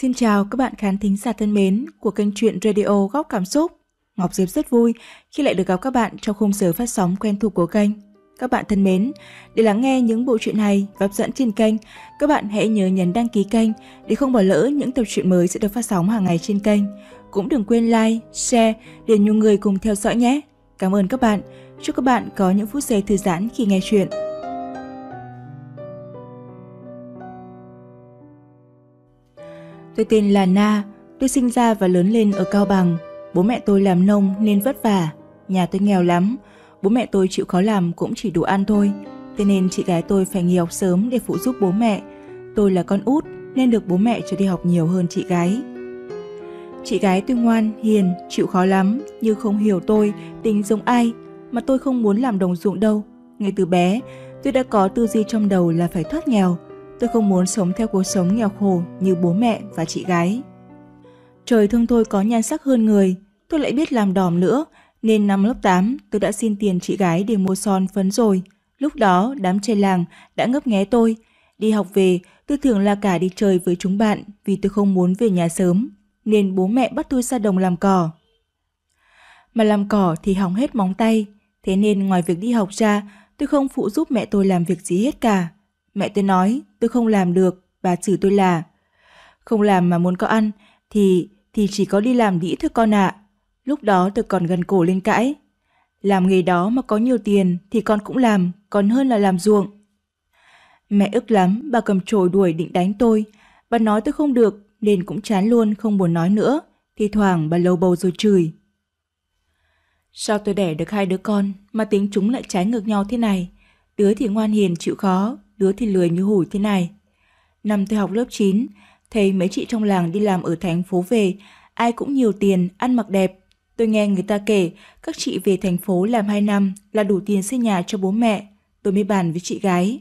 Xin chào các bạn khán thính giả thân mến của kênh truyện Radio Góc Cảm Xúc. Ngọc Diệp rất vui khi lại được gặp các bạn trong khung giờ phát sóng quen thuộc của kênh. Các bạn thân mến, để lắng nghe những bộ truyện hay và hấp dẫn trên kênh, các bạn hãy nhớ nhấn đăng ký kênh để không bỏ lỡ những tập truyện mới sẽ được phát sóng hàng ngày trên kênh. Cũng đừng quên like, share để nhiều người cùng theo dõi nhé. Cảm ơn các bạn. Chúc các bạn có những phút giây thư giãn khi nghe chuyện. Tôi tên là Na, tôi sinh ra và lớn lên ở Cao Bằng. Bố mẹ tôi làm nông nên vất vả, nhà tôi nghèo lắm. Bố mẹ tôi chịu khó làm cũng chỉ đủ ăn thôi, thế nên chị gái tôi phải nghỉ học sớm để phụ giúp bố mẹ. Tôi là con út nên được bố mẹ cho đi học nhiều hơn chị gái. Chị gái tôi ngoan, hiền, chịu khó lắm, nhưng không hiểu tôi, tính giống ai, mà tôi không muốn làm đồng ruộng đâu. Ngay từ bé, tôi đã có tư duy trong đầu là phải thoát nghèo, Tôi không muốn sống theo cuộc sống nghèo khổ như bố mẹ và chị gái. Trời thương tôi có nhan sắc hơn người, tôi lại biết làm đòm nữa, nên năm lớp 8 tôi đã xin tiền chị gái để mua son phấn rồi. Lúc đó đám trên làng đã ngấp nghé tôi. Đi học về, tôi thường là cả đi chơi với chúng bạn vì tôi không muốn về nhà sớm, nên bố mẹ bắt tôi ra đồng làm cỏ. Mà làm cỏ thì hỏng hết móng tay, thế nên ngoài việc đi học ra, tôi không phụ giúp mẹ tôi làm việc gì hết cả. Mẹ tôi nói tôi không làm được và chửi tôi là Không làm mà muốn có ăn thì thì chỉ có đi làm đĩ thôi con ạ. À. Lúc đó tôi còn gần cổ lên cãi. Làm nghề đó mà có nhiều tiền thì con cũng làm, còn hơn là làm ruộng. Mẹ ức lắm, bà cầm chổi đuổi định đánh tôi. Bà nói tôi không được nên cũng chán luôn không muốn nói nữa. Thì thoảng bà lầu bầu rồi chửi. Sao tôi đẻ được hai đứa con mà tính chúng lại trái ngược nhau thế này? Đứa thì ngoan hiền chịu khó, đứa thì lười như hủi thế này. Năm tôi học lớp 9, thấy mấy chị trong làng đi làm ở thành phố về, ai cũng nhiều tiền, ăn mặc đẹp. Tôi nghe người ta kể, các chị về thành phố làm 2 năm là đủ tiền xây nhà cho bố mẹ. Tôi mới bàn với chị gái.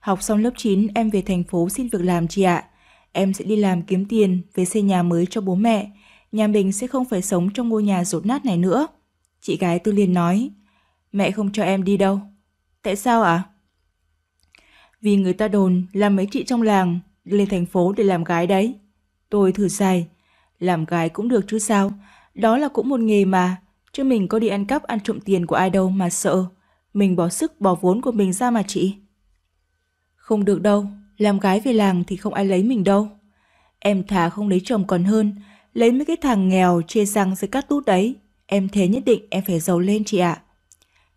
Học xong lớp 9, em về thành phố xin việc làm chị ạ. Em sẽ đi làm kiếm tiền về xây nhà mới cho bố mẹ. Nhà mình sẽ không phải sống trong ngôi nhà rột nát này nữa. Chị gái tôi liền nói, mẹ không cho em đi đâu. Tại sao ạ? À? vì người ta đồn là mấy chị trong làng lên thành phố để làm gái đấy. Tôi thử xài làm gái cũng được chứ sao, đó là cũng một nghề mà, chứ mình có đi ăn cắp ăn trộm tiền của ai đâu mà sợ. Mình bỏ sức bỏ vốn của mình ra mà chị. Không được đâu, làm gái về làng thì không ai lấy mình đâu. Em thà không lấy chồng còn hơn, lấy mấy cái thằng nghèo chê răng dưới cắt tút đấy. Em thế nhất định em phải giàu lên chị ạ. À.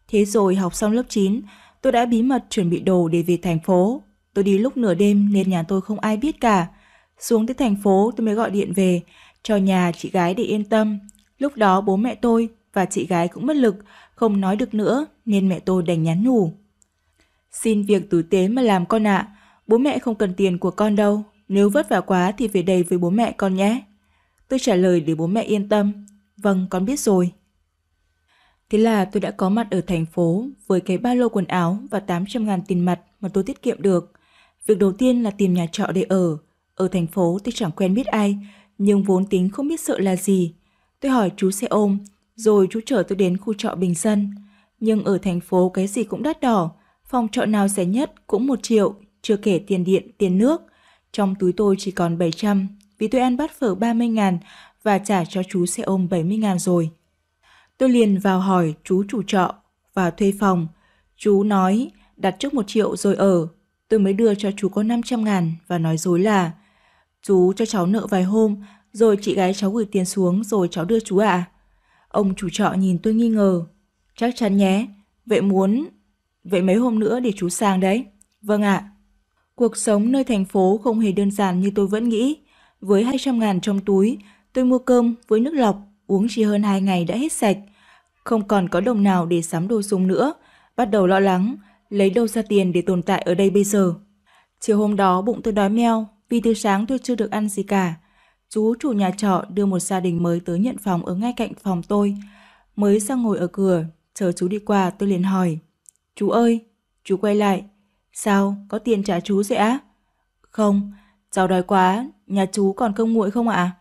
Thế rồi học xong lớp 9, Tôi đã bí mật chuẩn bị đồ để về thành phố. Tôi đi lúc nửa đêm nên nhà tôi không ai biết cả. Xuống tới thành phố tôi mới gọi điện về, cho nhà chị gái để yên tâm. Lúc đó bố mẹ tôi và chị gái cũng bất lực, không nói được nữa nên mẹ tôi đành nhắn nhủ. Xin việc tử tế mà làm con ạ, à. bố mẹ không cần tiền của con đâu, nếu vất vả quá thì về đầy với bố mẹ con nhé. Tôi trả lời để bố mẹ yên tâm. Vâng, con biết rồi. Thế là tôi đã có mặt ở thành phố với cái ba lô quần áo và 800 ngàn tiền mặt mà tôi tiết kiệm được. Việc đầu tiên là tìm nhà trọ để ở. Ở thành phố tôi chẳng quen biết ai, nhưng vốn tính không biết sợ là gì. Tôi hỏi chú xe ôm, rồi chú chở tôi đến khu trọ Bình Dân. Nhưng ở thành phố cái gì cũng đắt đỏ, phòng trọ nào rẻ nhất cũng một triệu, chưa kể tiền điện, tiền nước. Trong túi tôi chỉ còn 700, vì tôi ăn bát phở 30 ngàn và trả cho chú xe ôm 70 ngàn rồi. Tôi liền vào hỏi chú chủ trọ và thuê phòng. Chú nói đặt trước một triệu rồi ở. Tôi mới đưa cho chú có 500 ngàn và nói dối là chú cho cháu nợ vài hôm rồi chị gái cháu gửi tiền xuống rồi cháu đưa chú ạ. À. Ông chủ trọ nhìn tôi nghi ngờ. Chắc chắn nhé, vậy muốn... Vậy mấy hôm nữa để chú sang đấy. Vâng ạ. À. Cuộc sống nơi thành phố không hề đơn giản như tôi vẫn nghĩ. Với 200 ngàn trong túi, tôi mua cơm với nước lọc uống chỉ hơn 2 ngày đã hết sạch, không còn có đồng nào để sắm đồ dùng nữa, bắt đầu lo lắng, lấy đâu ra tiền để tồn tại ở đây bây giờ. Chiều hôm đó bụng tôi đói meo, vì từ sáng tôi chưa được ăn gì cả. Chú chủ nhà trọ đưa một gia đình mới tới nhận phòng ở ngay cạnh phòng tôi. Mới sang ngồi ở cửa, chờ chú đi qua tôi liền hỏi. Chú ơi, chú quay lại. Sao, có tiền trả chú rồi á? Không, cháu đói quá, nhà chú còn cơm nguội không ạ? À?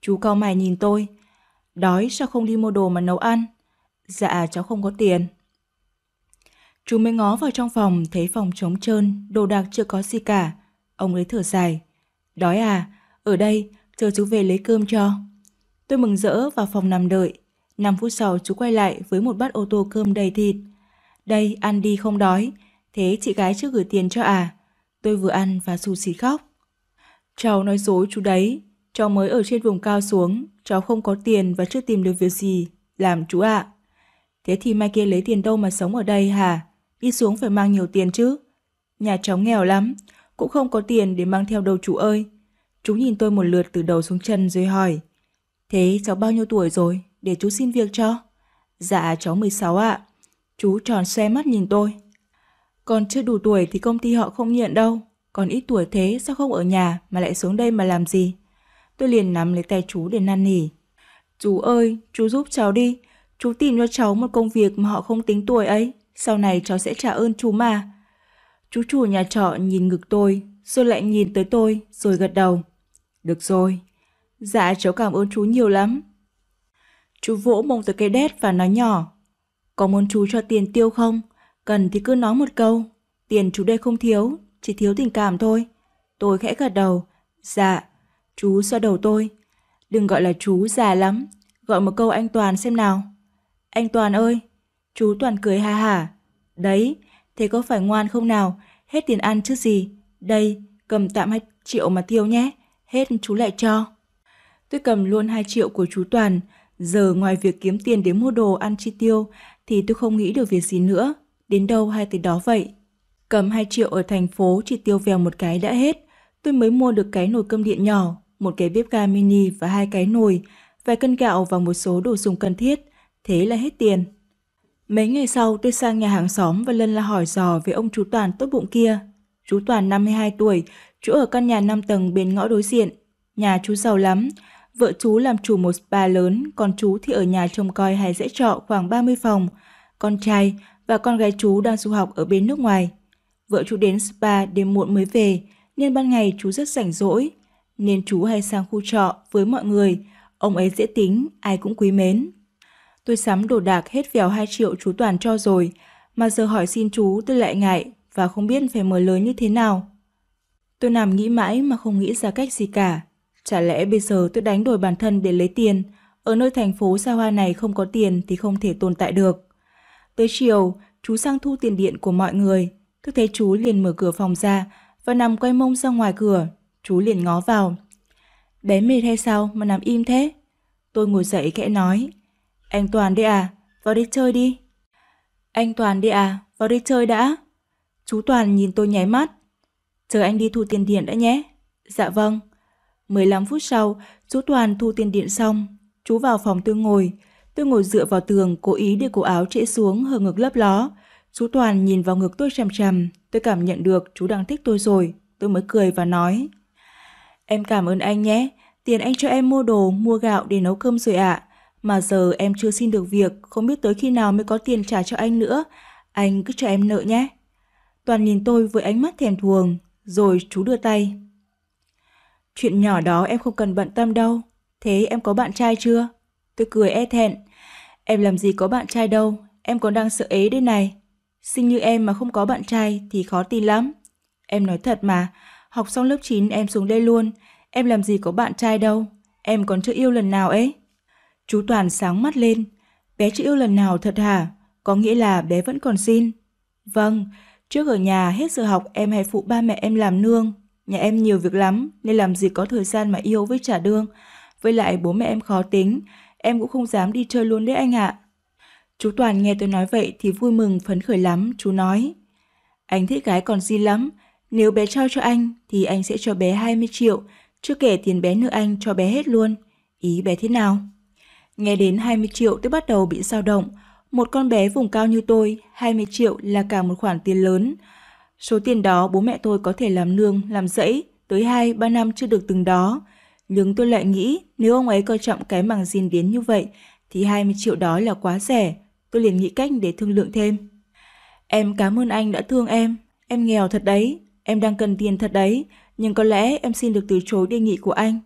Chú cao mày nhìn tôi, Đói sao không đi mua đồ mà nấu ăn? Dạ cháu không có tiền. Chú mới ngó vào trong phòng thấy phòng trống trơn, đồ đạc chưa có gì cả. Ông ấy thở dài. Đói à, ở đây, chờ chú về lấy cơm cho. Tôi mừng rỡ vào phòng nằm đợi. 5 phút sau chú quay lại với một bát ô tô cơm đầy thịt. Đây, ăn đi không đói. Thế chị gái chưa gửi tiền cho à? Tôi vừa ăn và xù xì khóc. Cháu nói dối chú đấy. Cháu mới ở trên vùng cao xuống, cháu không có tiền và chưa tìm được việc gì, làm chú ạ. À. Thế thì mai kia lấy tiền đâu mà sống ở đây hả? Đi xuống phải mang nhiều tiền chứ. Nhà cháu nghèo lắm, cũng không có tiền để mang theo đâu chú ơi. Chú nhìn tôi một lượt từ đầu xuống chân rồi hỏi. Thế cháu bao nhiêu tuổi rồi, để chú xin việc cho? Dạ cháu 16 ạ. À. Chú tròn xoe mắt nhìn tôi. Còn chưa đủ tuổi thì công ty họ không nhận đâu. Còn ít tuổi thế sao không ở nhà mà lại xuống đây mà làm gì? tôi liền nắm lấy tay chú để năn nỉ. Chú ơi, chú giúp cháu đi. Chú tìm cho cháu một công việc mà họ không tính tuổi ấy. Sau này cháu sẽ trả ơn chú mà. Chú chủ nhà trọ nhìn ngực tôi, rồi lại nhìn tới tôi, rồi gật đầu. Được rồi. Dạ cháu cảm ơn chú nhiều lắm. Chú vỗ mông tới cây đét và nói nhỏ. Có muốn chú cho tiền tiêu không? Cần thì cứ nói một câu. Tiền chú đây không thiếu, chỉ thiếu tình cảm thôi. Tôi khẽ gật đầu. Dạ. Chú xoa đầu tôi. Đừng gọi là chú già lắm, gọi một câu anh Toàn xem nào. Anh Toàn ơi, chú Toàn cười ha hả. Đấy, thế có phải ngoan không nào, hết tiền ăn chứ gì. Đây, cầm tạm hai triệu mà tiêu nhé, hết chú lại cho. Tôi cầm luôn hai triệu của chú Toàn, giờ ngoài việc kiếm tiền để mua đồ ăn chi tiêu thì tôi không nghĩ được việc gì nữa, đến đâu hay tới đó vậy. Cầm hai triệu ở thành phố chỉ tiêu vèo một cái đã hết, tôi mới mua được cái nồi cơm điện nhỏ một cái bếp ga mini và hai cái nồi, vài cân gạo và một số đồ dùng cần thiết. Thế là hết tiền. Mấy ngày sau tôi sang nhà hàng xóm và lần la hỏi dò về ông chú Toàn tốt bụng kia. Chú Toàn 52 tuổi, chú ở căn nhà 5 tầng bên ngõ đối diện. Nhà chú giàu lắm, vợ chú làm chủ một spa lớn, còn chú thì ở nhà trông coi hay dãy trọ khoảng 30 phòng. Con trai và con gái chú đang du học ở bên nước ngoài. Vợ chú đến spa đêm muộn mới về, nên ban ngày chú rất rảnh rỗi, nên chú hay sang khu trọ với mọi người. Ông ấy dễ tính, ai cũng quý mến. Tôi sắm đồ đạc hết vèo 2 triệu chú Toàn cho rồi, mà giờ hỏi xin chú tôi lại ngại và không biết phải mở lớn như thế nào. Tôi nằm nghĩ mãi mà không nghĩ ra cách gì cả. Chả lẽ bây giờ tôi đánh đổi bản thân để lấy tiền, ở nơi thành phố xa hoa này không có tiền thì không thể tồn tại được. Tới chiều, chú sang thu tiền điện của mọi người. Tôi thấy chú liền mở cửa phòng ra và nằm quay mông ra ngoài cửa Chú liền ngó vào. Bé mệt hay sao mà nằm im thế? Tôi ngồi dậy kẽ nói. Anh Toàn đi à, vào đi chơi đi. Anh Toàn đi à, vào đi chơi đã. Chú Toàn nhìn tôi nháy mắt. Chờ anh đi thu tiền điện đã nhé. Dạ vâng. 15 phút sau, chú Toàn thu tiền điện xong. Chú vào phòng tôi ngồi. Tôi ngồi dựa vào tường, cố ý để cổ áo trễ xuống, hờ ngực lấp ló. Chú Toàn nhìn vào ngực tôi chằm chằm. Tôi cảm nhận được chú đang thích tôi rồi. Tôi mới cười và nói. Em cảm ơn anh nhé, tiền anh cho em mua đồ, mua gạo để nấu cơm rồi ạ. À. Mà giờ em chưa xin được việc, không biết tới khi nào mới có tiền trả cho anh nữa. Anh cứ cho em nợ nhé. Toàn nhìn tôi với ánh mắt thèm thuồng, rồi chú đưa tay. Chuyện nhỏ đó em không cần bận tâm đâu. Thế em có bạn trai chưa? Tôi cười e thẹn. Em làm gì có bạn trai đâu, em còn đang sợ ế đây này. Sinh như em mà không có bạn trai thì khó tin lắm. Em nói thật mà, Học xong lớp 9 em xuống đây luôn, em làm gì có bạn trai đâu, em còn chưa yêu lần nào ấy. Chú Toàn sáng mắt lên, bé chưa yêu lần nào thật hả? Có nghĩa là bé vẫn còn xin. Vâng, trước ở nhà hết giờ học em hay phụ ba mẹ em làm nương. Nhà em nhiều việc lắm nên làm gì có thời gian mà yêu với trả đương. Với lại bố mẹ em khó tính, em cũng không dám đi chơi luôn đấy anh ạ. Chú Toàn nghe tôi nói vậy thì vui mừng phấn khởi lắm, chú nói. Anh thích gái còn gì lắm, nếu bé trao cho anh thì anh sẽ cho bé 20 triệu, chưa kể tiền bé nợ anh cho bé hết luôn. Ý bé thế nào? Nghe đến 20 triệu tôi bắt đầu bị dao động. Một con bé vùng cao như tôi, 20 triệu là cả một khoản tiền lớn. Số tiền đó bố mẹ tôi có thể làm nương, làm dẫy, tới 2-3 năm chưa được từng đó. Nhưng tôi lại nghĩ nếu ông ấy coi trọng cái màng zin biến như vậy thì 20 triệu đó là quá rẻ. Tôi liền nghĩ cách để thương lượng thêm. Em cảm ơn anh đã thương em. Em nghèo thật đấy, Em đang cần tiền thật đấy, nhưng có lẽ em xin được từ chối đề nghị của anh.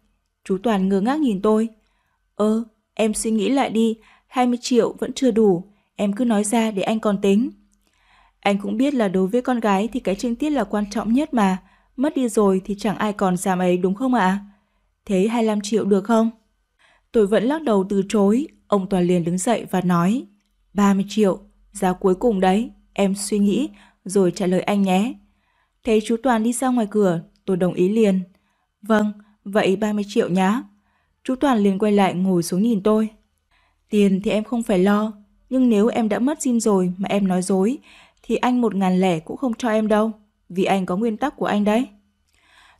Chú Toàn ngơ ngác nhìn tôi. Ơ, ờ, em suy nghĩ lại đi, 20 triệu vẫn chưa đủ, em cứ nói ra để anh còn tính. Anh cũng biết là đối với con gái thì cái trinh tiết là quan trọng nhất mà, mất đi rồi thì chẳng ai còn giảm ấy đúng không ạ? À? Thế 25 triệu được không? Tôi vẫn lắc đầu từ chối, ông Toàn liền đứng dậy và nói 30 triệu, giá cuối cùng đấy, em suy nghĩ rồi trả lời anh nhé. Thấy chú Toàn đi ra ngoài cửa, tôi đồng ý liền. Vâng, vậy 30 triệu nhá. Chú Toàn liền quay lại ngồi xuống nhìn tôi. Tiền thì em không phải lo, nhưng nếu em đã mất sim rồi mà em nói dối, thì anh một ngàn lẻ cũng không cho em đâu, vì anh có nguyên tắc của anh đấy.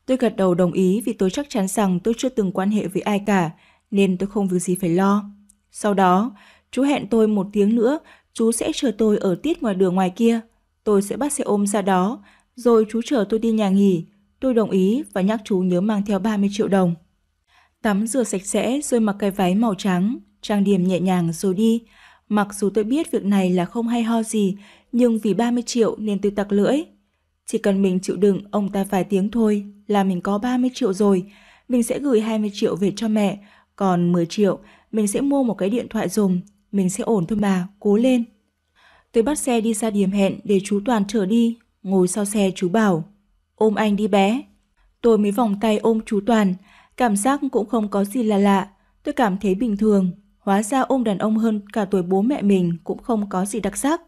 Tôi gật đầu đồng ý vì tôi chắc chắn rằng tôi chưa từng quan hệ với ai cả, nên tôi không việc gì phải lo. Sau đó, chú hẹn tôi một tiếng nữa, chú sẽ chờ tôi ở tiết ngoài đường ngoài kia. Tôi sẽ bắt xe ôm ra đó, rồi chú chở tôi đi nhà nghỉ. Tôi đồng ý và nhắc chú nhớ mang theo 30 triệu đồng. Tắm rửa sạch sẽ rồi mặc cái váy màu trắng, trang điểm nhẹ nhàng rồi đi. Mặc dù tôi biết việc này là không hay ho gì, nhưng vì 30 triệu nên tôi tặc lưỡi. Chỉ cần mình chịu đựng ông ta vài tiếng thôi là mình có 30 triệu rồi. Mình sẽ gửi 20 triệu về cho mẹ, còn 10 triệu mình sẽ mua một cái điện thoại dùng. Mình sẽ ổn thôi mà, cố lên. Tôi bắt xe đi ra điểm hẹn để chú Toàn chở đi ngồi sau xe chú bảo. Ôm anh đi bé. Tôi mới vòng tay ôm chú Toàn, cảm giác cũng không có gì là lạ. Tôi cảm thấy bình thường, hóa ra ôm đàn ông hơn cả tuổi bố mẹ mình cũng không có gì đặc sắc.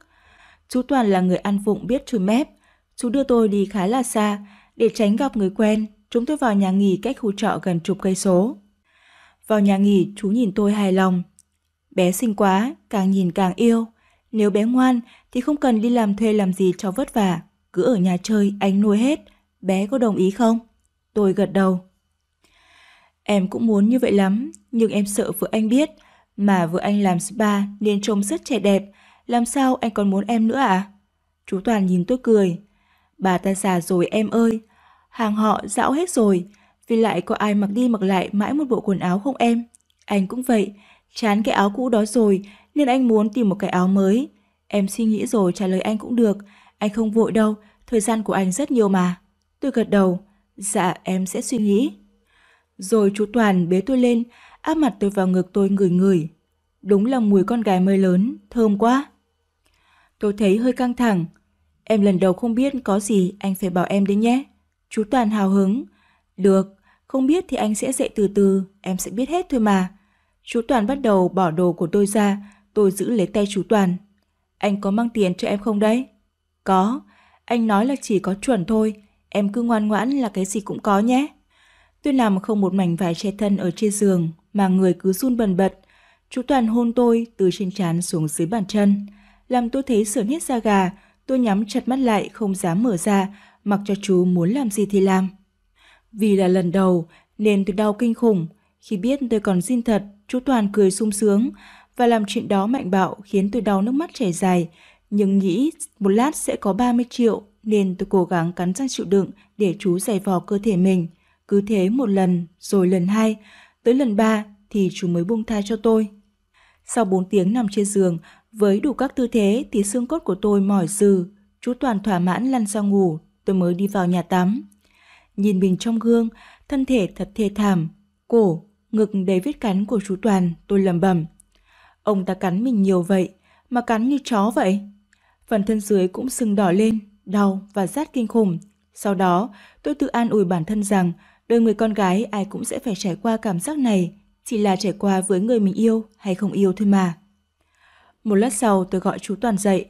Chú Toàn là người ăn vụng biết chùi mép. Chú đưa tôi đi khá là xa, để tránh gặp người quen, chúng tôi vào nhà nghỉ cách khu trọ gần chục cây số. Vào nhà nghỉ, chú nhìn tôi hài lòng. Bé xinh quá, càng nhìn càng yêu. Nếu bé ngoan thì không cần đi làm thuê làm gì cho vất vả cứ ở nhà chơi anh nuôi hết, bé có đồng ý không? Tôi gật đầu. Em cũng muốn như vậy lắm, nhưng em sợ vợ anh biết, mà vợ anh làm spa nên trông rất trẻ đẹp, làm sao anh còn muốn em nữa à? Chú Toàn nhìn tôi cười. Bà ta già rồi em ơi, hàng họ dạo hết rồi, vì lại có ai mặc đi mặc lại mãi một bộ quần áo không em? Anh cũng vậy, chán cái áo cũ đó rồi nên anh muốn tìm một cái áo mới. Em suy nghĩ rồi trả lời anh cũng được, anh không vội đâu, thời gian của anh rất nhiều mà. Tôi gật đầu, dạ em sẽ suy nghĩ. Rồi chú Toàn bế tôi lên, áp mặt tôi vào ngực tôi ngửi ngửi. Đúng là mùi con gái mới lớn, thơm quá. Tôi thấy hơi căng thẳng. Em lần đầu không biết có gì anh phải bảo em đấy nhé. Chú Toàn hào hứng. Được, không biết thì anh sẽ dạy từ từ, em sẽ biết hết thôi mà. Chú Toàn bắt đầu bỏ đồ của tôi ra, tôi giữ lấy tay chú Toàn. Anh có mang tiền cho em không đấy? Có, anh nói là chỉ có chuẩn thôi, em cứ ngoan ngoãn là cái gì cũng có nhé. Tôi nằm không một mảnh vải che thân ở trên giường mà người cứ run bần bật. Chú Toàn hôn tôi từ trên trán xuống dưới bàn chân. Làm tôi thấy sởn hết da gà, tôi nhắm chặt mắt lại không dám mở ra, mặc cho chú muốn làm gì thì làm. Vì là lần đầu nên tôi đau kinh khủng. Khi biết tôi còn xin thật, chú Toàn cười sung sướng và làm chuyện đó mạnh bạo khiến tôi đau nước mắt chảy dài, nhưng nghĩ một lát sẽ có 30 triệu nên tôi cố gắng cắn răng chịu đựng để chú giải vò cơ thể mình. Cứ thế một lần, rồi lần hai, tới lần ba thì chú mới buông tha cho tôi. Sau 4 tiếng nằm trên giường, với đủ các tư thế thì xương cốt của tôi mỏi dừ. Chú Toàn thỏa mãn lăn ra ngủ, tôi mới đi vào nhà tắm. Nhìn mình trong gương, thân thể thật thê thảm. Cổ, ngực đầy vết cắn của chú Toàn, tôi lầm bầm. Ông ta cắn mình nhiều vậy, mà cắn như chó vậy phần thân dưới cũng sưng đỏ lên, đau và rát kinh khủng. Sau đó, tôi tự an ủi bản thân rằng đời người con gái ai cũng sẽ phải trải qua cảm giác này, chỉ là trải qua với người mình yêu hay không yêu thôi mà. Một lát sau tôi gọi chú Toàn dậy.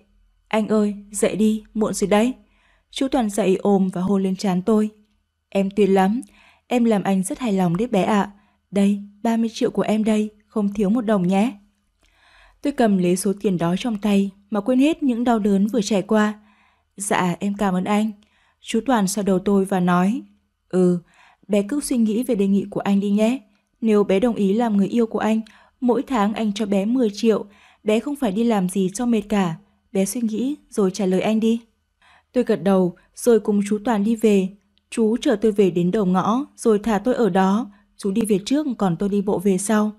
Anh ơi, dậy đi, muộn rồi đấy. Chú Toàn dậy ôm và hôn lên trán tôi. Em tuyệt lắm, em làm anh rất hài lòng đấy bé ạ. À. Đây, 30 triệu của em đây, không thiếu một đồng nhé. Tôi cầm lấy số tiền đó trong tay mà quên hết những đau đớn vừa trải qua. Dạ, em cảm ơn anh. Chú Toàn xoa đầu tôi và nói. Ừ, bé cứ suy nghĩ về đề nghị của anh đi nhé. Nếu bé đồng ý làm người yêu của anh, mỗi tháng anh cho bé 10 triệu. Bé không phải đi làm gì cho mệt cả. Bé suy nghĩ rồi trả lời anh đi. Tôi gật đầu rồi cùng chú Toàn đi về. Chú chở tôi về đến đầu ngõ rồi thả tôi ở đó. Chú đi về trước còn tôi đi bộ về sau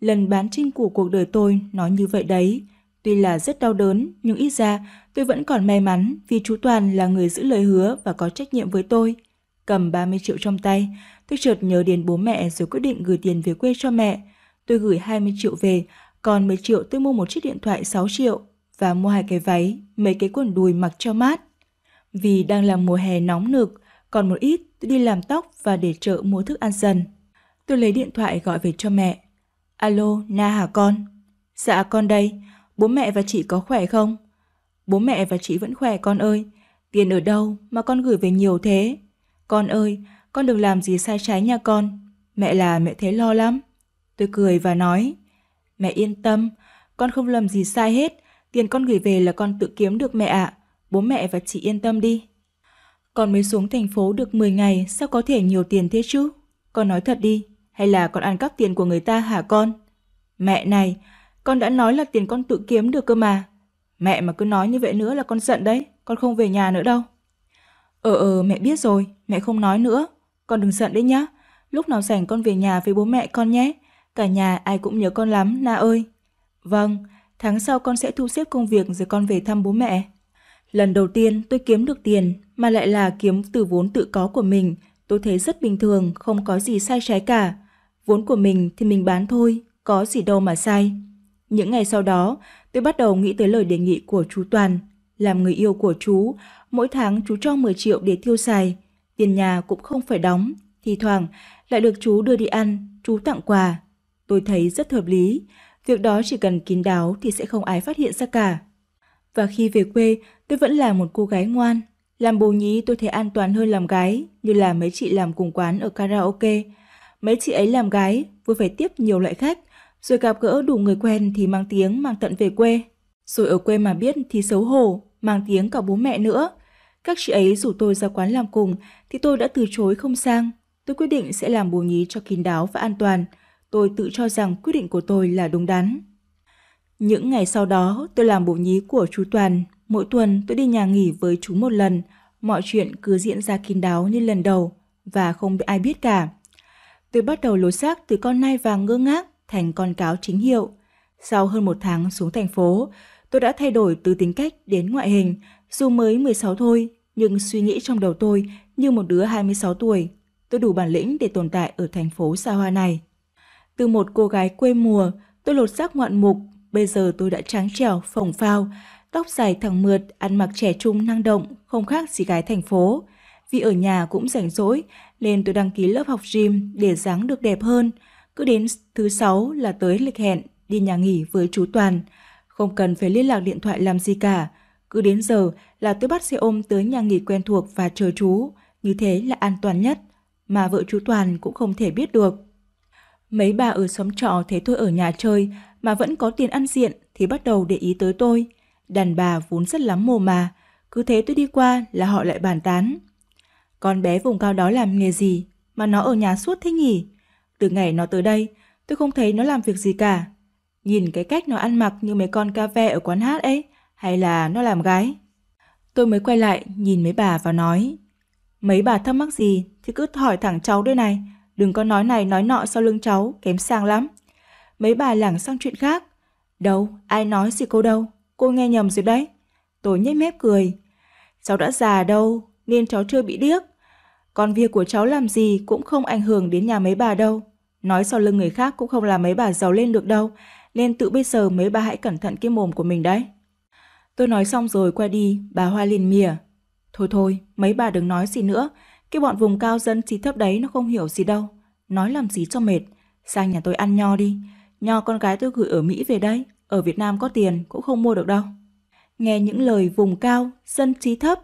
lần bán trinh của cuộc đời tôi nói như vậy đấy. Tuy là rất đau đớn, nhưng ít ra tôi vẫn còn may mắn vì chú Toàn là người giữ lời hứa và có trách nhiệm với tôi. Cầm 30 triệu trong tay, tôi chợt nhớ đến bố mẹ rồi quyết định gửi tiền về quê cho mẹ. Tôi gửi 20 triệu về, còn 10 triệu tôi mua một chiếc điện thoại 6 triệu và mua hai cái váy, mấy cái quần đùi mặc cho mát. Vì đang là mùa hè nóng nực, còn một ít tôi đi làm tóc và để chợ mua thức ăn dần. Tôi lấy điện thoại gọi về cho mẹ. Alo, Na hả con? Dạ con đây, bố mẹ và chị có khỏe không? Bố mẹ và chị vẫn khỏe con ơi, tiền ở đâu mà con gửi về nhiều thế? Con ơi, con đừng làm gì sai trái nha con, mẹ là mẹ thấy lo lắm. Tôi cười và nói, mẹ yên tâm, con không làm gì sai hết, tiền con gửi về là con tự kiếm được mẹ ạ, à. bố mẹ và chị yên tâm đi. Con mới xuống thành phố được 10 ngày, sao có thể nhiều tiền thế chứ? Con nói thật đi, hay là con ăn cắp tiền của người ta hả con? Mẹ này, con đã nói là tiền con tự kiếm được cơ mà. Mẹ mà cứ nói như vậy nữa là con giận đấy, con không về nhà nữa đâu. Ờ ờ, mẹ biết rồi, mẹ không nói nữa. Con đừng giận đấy nhá. Lúc nào rảnh con về nhà với bố mẹ con nhé. Cả nhà ai cũng nhớ con lắm, Na ơi. Vâng, tháng sau con sẽ thu xếp công việc rồi con về thăm bố mẹ. Lần đầu tiên tôi kiếm được tiền mà lại là kiếm từ vốn tự có của mình. Tôi thấy rất bình thường, không có gì sai trái cả. Vốn của mình thì mình bán thôi, có gì đâu mà sai. Những ngày sau đó, tôi bắt đầu nghĩ tới lời đề nghị của chú Toàn. Làm người yêu của chú, mỗi tháng chú cho 10 triệu để tiêu xài, tiền nhà cũng không phải đóng. Thì thoảng lại được chú đưa đi ăn, chú tặng quà. Tôi thấy rất hợp lý, việc đó chỉ cần kín đáo thì sẽ không ai phát hiện ra cả. Và khi về quê, tôi vẫn là một cô gái ngoan. Làm bồ nhí tôi thấy an toàn hơn làm gái, như là mấy chị làm cùng quán ở karaoke. Mấy chị ấy làm gái, vừa phải tiếp nhiều loại khách, rồi gặp gỡ đủ người quen thì mang tiếng mang tận về quê. Rồi ở quê mà biết thì xấu hổ, mang tiếng cả bố mẹ nữa. Các chị ấy rủ tôi ra quán làm cùng thì tôi đã từ chối không sang. Tôi quyết định sẽ làm bồ nhí cho kín đáo và an toàn. Tôi tự cho rằng quyết định của tôi là đúng đắn. Những ngày sau đó, tôi làm bổ nhí của chú Toàn. Mỗi tuần tôi đi nhà nghỉ với chú một lần. Mọi chuyện cứ diễn ra kín đáo như lần đầu và không bị ai biết cả. Tôi bắt đầu lối xác từ con nai vàng ngơ ngác thành con cáo chính hiệu. Sau hơn một tháng xuống thành phố, tôi đã thay đổi từ tính cách đến ngoại hình. Dù mới 16 thôi, nhưng suy nghĩ trong đầu tôi như một đứa 26 tuổi. Tôi đủ bản lĩnh để tồn tại ở thành phố xa hoa này. Từ một cô gái quê mùa, tôi lột xác ngoạn mục. Bây giờ tôi đã tráng trẻo, phồng phao, tóc dài thẳng mượt, ăn mặc trẻ trung năng động, không khác gì gái thành phố vì ở nhà cũng rảnh rỗi, nên tôi đăng ký lớp học gym để dáng được đẹp hơn. Cứ đến thứ sáu là tới lịch hẹn, đi nhà nghỉ với chú Toàn. Không cần phải liên lạc điện thoại làm gì cả. Cứ đến giờ là tôi bắt xe ôm tới nhà nghỉ quen thuộc và chờ chú. Như thế là an toàn nhất, mà vợ chú Toàn cũng không thể biết được. Mấy bà ở xóm trọ thấy tôi ở nhà chơi mà vẫn có tiền ăn diện thì bắt đầu để ý tới tôi. Đàn bà vốn rất lắm mồ mà, cứ thế tôi đi qua là họ lại bàn tán. Con bé vùng cao đó làm nghề gì mà nó ở nhà suốt thế nhỉ? Từ ngày nó tới đây, tôi không thấy nó làm việc gì cả. Nhìn cái cách nó ăn mặc như mấy con ca ve ở quán hát ấy, hay là nó làm gái? Tôi mới quay lại nhìn mấy bà và nói Mấy bà thắc mắc gì thì cứ hỏi thẳng cháu đây này Đừng có nói này nói nọ sau lưng cháu, kém sang lắm Mấy bà lảng sang chuyện khác Đâu, ai nói gì cô đâu, cô nghe nhầm rồi đấy Tôi nhếch mép cười Cháu đã già đâu, nên cháu chưa bị điếc. Còn việc của cháu làm gì cũng không ảnh hưởng đến nhà mấy bà đâu. Nói sau lưng người khác cũng không làm mấy bà giàu lên được đâu, nên tự bây giờ mấy bà hãy cẩn thận cái mồm của mình đấy. Tôi nói xong rồi qua đi, bà Hoa liền mỉa. Thôi thôi, mấy bà đừng nói gì nữa, cái bọn vùng cao dân trí thấp đấy nó không hiểu gì đâu. Nói làm gì cho mệt, sang nhà tôi ăn nho đi. Nho con gái tôi gửi ở Mỹ về đây, ở Việt Nam có tiền cũng không mua được đâu. Nghe những lời vùng cao, dân trí thấp,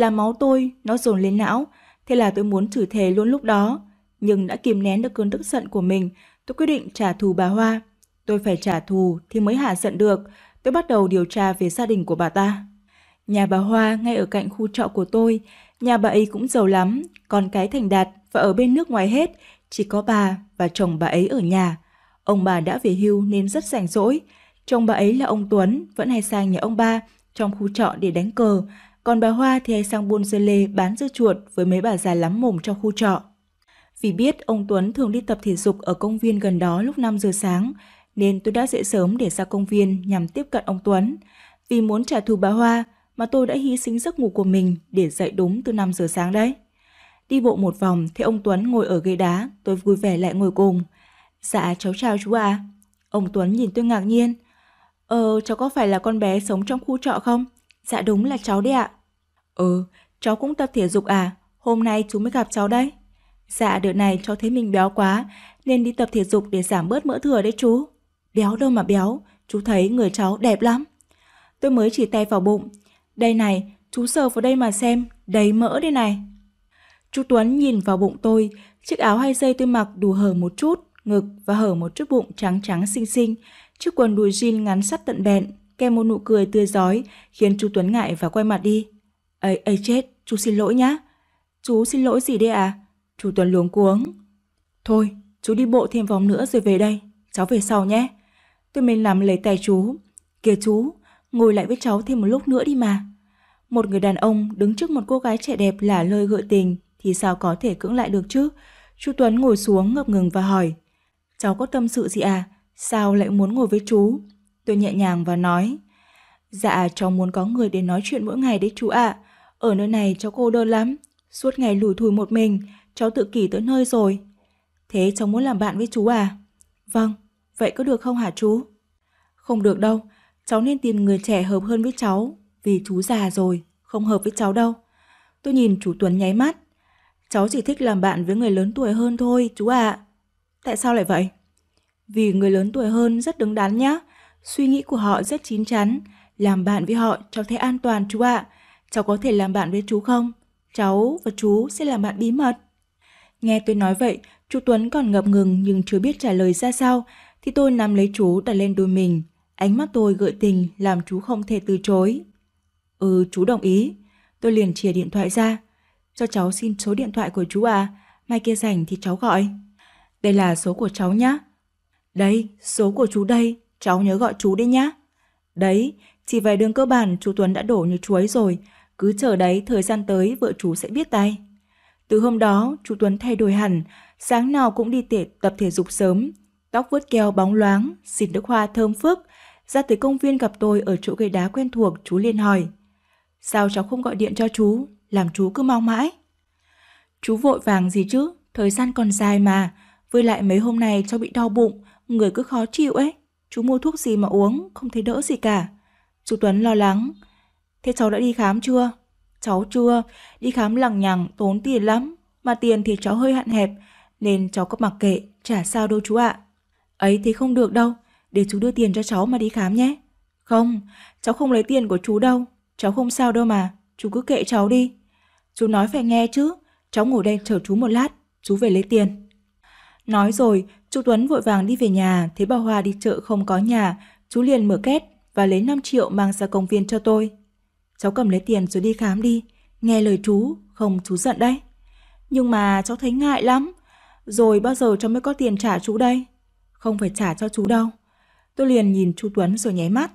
là máu tôi, nó dồn lên não, thế là tôi muốn chửi thề luôn lúc đó. Nhưng đã kìm nén được cơn tức giận của mình, tôi quyết định trả thù bà Hoa. Tôi phải trả thù thì mới hạ giận được, tôi bắt đầu điều tra về gia đình của bà ta. Nhà bà Hoa ngay ở cạnh khu trọ của tôi, nhà bà ấy cũng giàu lắm, con cái thành đạt và ở bên nước ngoài hết, chỉ có bà và chồng bà ấy ở nhà. Ông bà đã về hưu nên rất rảnh rỗi. Chồng bà ấy là ông Tuấn, vẫn hay sang nhà ông ba trong khu trọ để đánh cờ, còn bà Hoa thì hay sang buôn dưa lê bán dưa chuột với mấy bà già lắm mồm trong khu trọ. Vì biết ông Tuấn thường đi tập thể dục ở công viên gần đó lúc 5 giờ sáng, nên tôi đã dậy sớm để ra công viên nhằm tiếp cận ông Tuấn. Vì muốn trả thù bà Hoa mà tôi đã hy sinh giấc ngủ của mình để dậy đúng từ 5 giờ sáng đấy. Đi bộ một vòng thấy ông Tuấn ngồi ở ghế đá, tôi vui vẻ lại ngồi cùng. Dạ cháu chào chú ạ. À. Ông Tuấn nhìn tôi ngạc nhiên. Ờ cháu có phải là con bé sống trong khu trọ không? Dạ đúng là cháu đấy ạ. Ừ, cháu cũng tập thể dục à? Hôm nay chú mới gặp cháu đấy. Dạ đợt này cháu thấy mình béo quá, nên đi tập thể dục để giảm bớt mỡ thừa đấy chú. Béo đâu mà béo, chú thấy người cháu đẹp lắm. Tôi mới chỉ tay vào bụng. Đây này, chú sờ vào đây mà xem, đầy mỡ đây này. Chú Tuấn nhìn vào bụng tôi, chiếc áo hai dây tôi mặc đủ hở một chút, ngực và hở một chút bụng trắng trắng xinh xinh, chiếc quần đùi jean ngắn sắt tận bẹn, kèm một nụ cười tươi giói khiến chú Tuấn ngại và quay mặt đi. Ấy ấy chết, chú xin lỗi nhá. Chú xin lỗi gì đây à? Chú Tuấn luống cuống. Thôi, chú đi bộ thêm vòng nữa rồi về đây, cháu về sau nhé. Tôi mình làm lấy tay chú. Kìa chú, ngồi lại với cháu thêm một lúc nữa đi mà. Một người đàn ông đứng trước một cô gái trẻ đẹp là lời gợi tình thì sao có thể cưỡng lại được chứ? Chú Tuấn ngồi xuống ngập ngừng và hỏi. Cháu có tâm sự gì à? Sao lại muốn ngồi với chú? Tôi nhẹ nhàng và nói, Dạ cháu muốn có người để nói chuyện mỗi ngày đấy chú ạ. À. Ở nơi này cháu cô đơn lắm, suốt ngày lủi thủi một mình, cháu tự kỷ tới nơi rồi. Thế cháu muốn làm bạn với chú à? Vâng, vậy có được không hả chú? Không được đâu, cháu nên tìm người trẻ hợp hơn với cháu, vì chú già rồi, không hợp với cháu đâu. Tôi nhìn chú Tuấn nháy mắt. Cháu chỉ thích làm bạn với người lớn tuổi hơn thôi, chú ạ. À. Tại sao lại vậy? Vì người lớn tuổi hơn rất đứng đắn nhá, Suy nghĩ của họ rất chín chắn. Làm bạn với họ cháu thấy an toàn chú ạ. À. Cháu có thể làm bạn với chú không? Cháu và chú sẽ làm bạn bí mật. Nghe tôi nói vậy, chú Tuấn còn ngập ngừng nhưng chưa biết trả lời ra sao, thì tôi nắm lấy chú đặt lên đôi mình. Ánh mắt tôi gợi tình làm chú không thể từ chối. Ừ, chú đồng ý. Tôi liền chìa điện thoại ra. Cho cháu xin số điện thoại của chú à, mai kia rảnh thì cháu gọi. Đây là số của cháu nhá. Đây, số của chú đây cháu nhớ gọi chú đi nhá. Đấy, chỉ vài đường cơ bản chú Tuấn đã đổ như chuối rồi, cứ chờ đấy thời gian tới vợ chú sẽ biết tay. Từ hôm đó, chú Tuấn thay đổi hẳn, sáng nào cũng đi tệ tập thể dục sớm, tóc vuốt keo bóng loáng, xịt nước hoa thơm phức. Ra tới công viên gặp tôi ở chỗ cây đá quen thuộc, chú liên hỏi. Sao cháu không gọi điện cho chú, làm chú cứ mong mãi? Chú vội vàng gì chứ, thời gian còn dài mà, với lại mấy hôm nay cháu bị đau bụng, người cứ khó chịu ấy. Chú mua thuốc gì mà uống, không thấy đỡ gì cả. Chú Tuấn lo lắng. Thế cháu đã đi khám chưa? Cháu chưa, đi khám lằng nhằng, tốn tiền lắm. Mà tiền thì cháu hơi hạn hẹp, nên cháu có mặc kệ, chả sao đâu chú ạ. Ấy thì không được đâu, để chú đưa tiền cho cháu mà đi khám nhé. Không, cháu không lấy tiền của chú đâu, cháu không sao đâu mà, chú cứ kệ cháu đi. Chú nói phải nghe chứ, cháu ngồi đây chờ chú một lát, chú về lấy tiền. Nói rồi, chú Tuấn vội vàng đi về nhà, thấy bà Hoa đi chợ không có nhà, chú liền mở két và lấy 5 triệu mang ra công viên cho tôi. Cháu cầm lấy tiền rồi đi khám đi, nghe lời chú, không chú giận đấy. Nhưng mà cháu thấy ngại lắm, rồi bao giờ cháu mới có tiền trả chú đây? Không phải trả cho chú đâu. Tôi liền nhìn chú Tuấn rồi nháy mắt.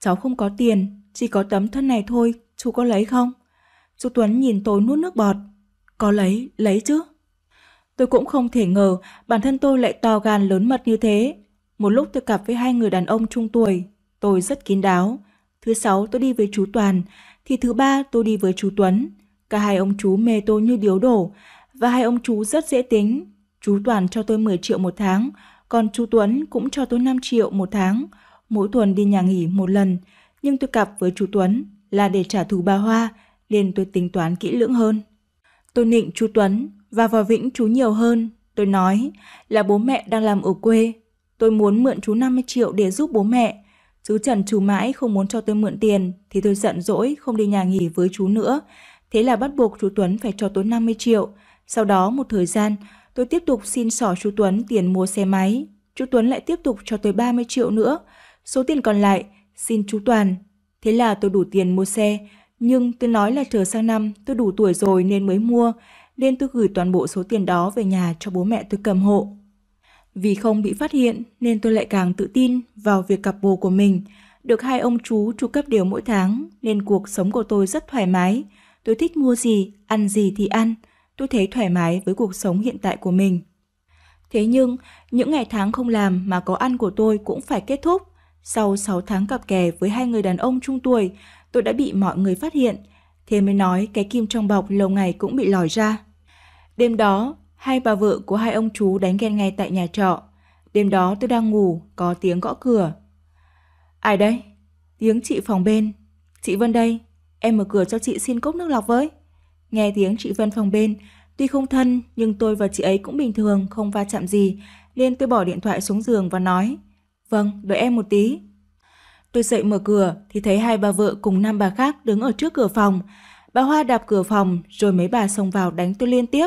Cháu không có tiền, chỉ có tấm thân này thôi, chú có lấy không? Chú Tuấn nhìn tôi nuốt nước bọt. Có lấy, lấy chứ. Tôi cũng không thể ngờ bản thân tôi lại to gan lớn mật như thế. Một lúc tôi gặp với hai người đàn ông trung tuổi, tôi rất kín đáo. Thứ sáu tôi đi với chú Toàn, thì thứ ba tôi đi với chú Tuấn. Cả hai ông chú mê tôi như điếu đổ, và hai ông chú rất dễ tính. Chú Toàn cho tôi 10 triệu một tháng, còn chú Tuấn cũng cho tôi 5 triệu một tháng. Mỗi tuần đi nhà nghỉ một lần, nhưng tôi gặp với chú Tuấn là để trả thù bà Hoa, nên tôi tính toán kỹ lưỡng hơn. Tôi nịnh chú Tuấn, và vào Vĩnh chú nhiều hơn. Tôi nói là bố mẹ đang làm ở quê. Tôi muốn mượn chú 50 triệu để giúp bố mẹ. Chú Trần chú mãi không muốn cho tôi mượn tiền thì tôi giận dỗi không đi nhà nghỉ với chú nữa. Thế là bắt buộc chú Tuấn phải cho tôi 50 triệu. Sau đó một thời gian, tôi tiếp tục xin sỏ chú Tuấn tiền mua xe máy. Chú Tuấn lại tiếp tục cho tôi 30 triệu nữa. Số tiền còn lại, xin chú Toàn. Thế là tôi đủ tiền mua xe, nhưng tôi nói là chờ sang năm tôi đủ tuổi rồi nên mới mua nên tôi gửi toàn bộ số tiền đó về nhà cho bố mẹ tôi cầm hộ. Vì không bị phát hiện nên tôi lại càng tự tin vào việc cặp bồ của mình. Được hai ông chú chu cấp điều mỗi tháng nên cuộc sống của tôi rất thoải mái. Tôi thích mua gì, ăn gì thì ăn. Tôi thấy thoải mái với cuộc sống hiện tại của mình. Thế nhưng, những ngày tháng không làm mà có ăn của tôi cũng phải kết thúc. Sau 6 tháng cặp kè với hai người đàn ông trung tuổi, tôi đã bị mọi người phát hiện – Thế mới nói cái kim trong bọc lâu ngày cũng bị lòi ra. Đêm đó, hai bà vợ của hai ông chú đánh ghen ngay tại nhà trọ. Đêm đó tôi đang ngủ, có tiếng gõ cửa. Ai đây Tiếng chị phòng bên. Chị Vân đây, em mở cửa cho chị xin cốc nước lọc với. Nghe tiếng chị Vân phòng bên, tuy không thân nhưng tôi và chị ấy cũng bình thường, không va chạm gì, nên tôi bỏ điện thoại xuống giường và nói. Vâng, đợi em một tí. Tôi dậy mở cửa thì thấy hai bà vợ cùng năm bà khác đứng ở trước cửa phòng. Bà Hoa đạp cửa phòng rồi mấy bà xông vào đánh tôi liên tiếp.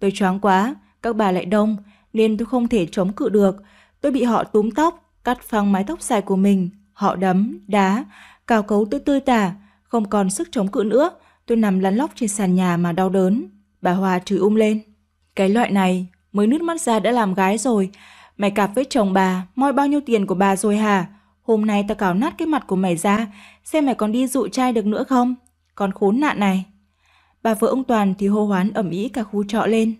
Tôi choáng quá, các bà lại đông nên tôi không thể chống cự được. Tôi bị họ túm tóc, cắt phăng mái tóc dài của mình. Họ đấm, đá, cào cấu tôi tươi tả, không còn sức chống cự nữa. Tôi nằm lăn lóc trên sàn nhà mà đau đớn. Bà Hoa chửi um lên. Cái loại này, mới nước mắt ra đã làm gái rồi. Mày cặp với chồng bà, moi bao nhiêu tiền của bà rồi hả? Hôm nay tao cào nát cái mặt của mày ra, xem mày còn đi dụ trai được nữa không? còn khốn nạn này. Bà vợ ông Toàn thì hô hoán ẩm ý cả khu trọ lên.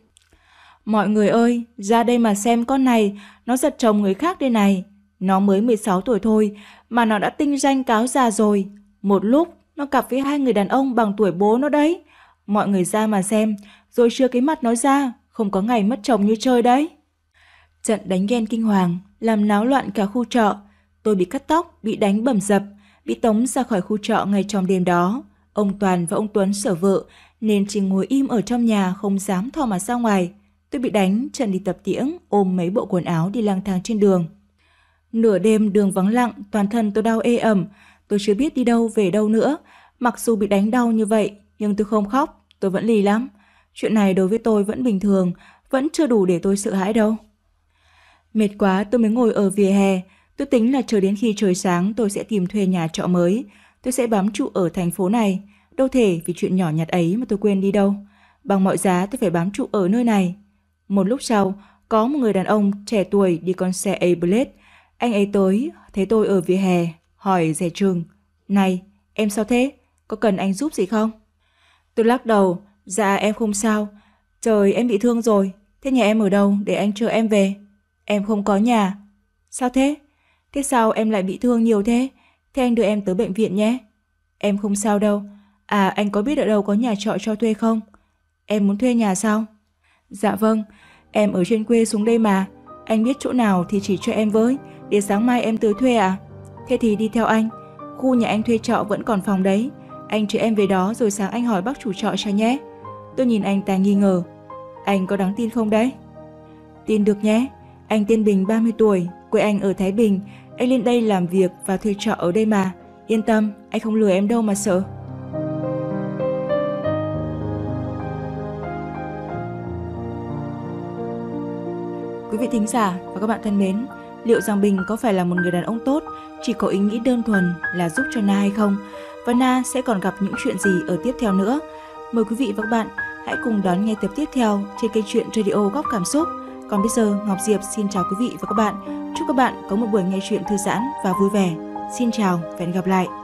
Mọi người ơi, ra đây mà xem con này, nó giật chồng người khác đây này. Nó mới 16 tuổi thôi mà nó đã tinh danh cáo già rồi. Một lúc nó cặp với hai người đàn ông bằng tuổi bố nó đấy. Mọi người ra mà xem, rồi chưa cái mặt nó ra, không có ngày mất chồng như chơi đấy. Trận đánh ghen kinh hoàng, làm náo loạn cả khu trọ. Tôi bị cắt tóc, bị đánh bầm dập, bị tống ra khỏi khu trọ ngay trong đêm đó. Ông Toàn và ông Tuấn sở vợ nên chỉ ngồi im ở trong nhà không dám thò mặt ra ngoài. Tôi bị đánh, Trần đi tập tiễn, ôm mấy bộ quần áo đi lang thang trên đường. Nửa đêm đường vắng lặng, toàn thân tôi đau ê ẩm, tôi chưa biết đi đâu về đâu nữa. Mặc dù bị đánh đau như vậy, nhưng tôi không khóc, tôi vẫn lì lắm. Chuyện này đối với tôi vẫn bình thường, vẫn chưa đủ để tôi sợ hãi đâu. Mệt quá tôi mới ngồi ở vỉa hè, Tôi tính là chờ đến khi trời sáng tôi sẽ tìm thuê nhà trọ mới. Tôi sẽ bám trụ ở thành phố này. Đâu thể vì chuyện nhỏ nhặt ấy mà tôi quên đi đâu. Bằng mọi giá tôi phải bám trụ ở nơi này. Một lúc sau, có một người đàn ông trẻ tuổi đi con xe A-Blade. Anh ấy tới, thấy tôi ở vỉa hè, hỏi rẻ trường. Này, em sao thế? Có cần anh giúp gì không? Tôi lắc đầu, dạ em không sao. Trời, em bị thương rồi. Thế nhà em ở đâu để anh chờ em về? Em không có nhà. Sao thế? Thế sao em lại bị thương nhiều thế? Thế anh đưa em tới bệnh viện nhé. Em không sao đâu. À anh có biết ở đâu có nhà trọ cho thuê không? Em muốn thuê nhà sao? Dạ vâng, em ở trên quê xuống đây mà. Anh biết chỗ nào thì chỉ cho em với, để sáng mai em tới thuê à? Thế thì đi theo anh. Khu nhà anh thuê trọ vẫn còn phòng đấy. Anh chở em về đó rồi sáng anh hỏi bác chủ trọ cho nhé. Tôi nhìn anh ta nghi ngờ. Anh có đáng tin không đấy? Tin được nhé. Anh tên Bình 30 tuổi, quê anh ở Thái Bình, anh lên đây làm việc và thuê trọ ở đây mà. Yên tâm, anh không lừa em đâu mà sợ. Quý vị thính giả và các bạn thân mến, liệu Giang Bình có phải là một người đàn ông tốt chỉ có ý nghĩ đơn thuần là giúp cho Na hay không? Và Na sẽ còn gặp những chuyện gì ở tiếp theo nữa? Mời quý vị và các bạn hãy cùng đón nghe tập tiếp theo trên kênh truyện Radio Góc Cảm Xúc. Còn bây giờ, Ngọc Diệp xin chào quý vị và các bạn. Chúc các bạn có một buổi nghe chuyện thư giãn và vui vẻ. Xin chào và hẹn gặp lại.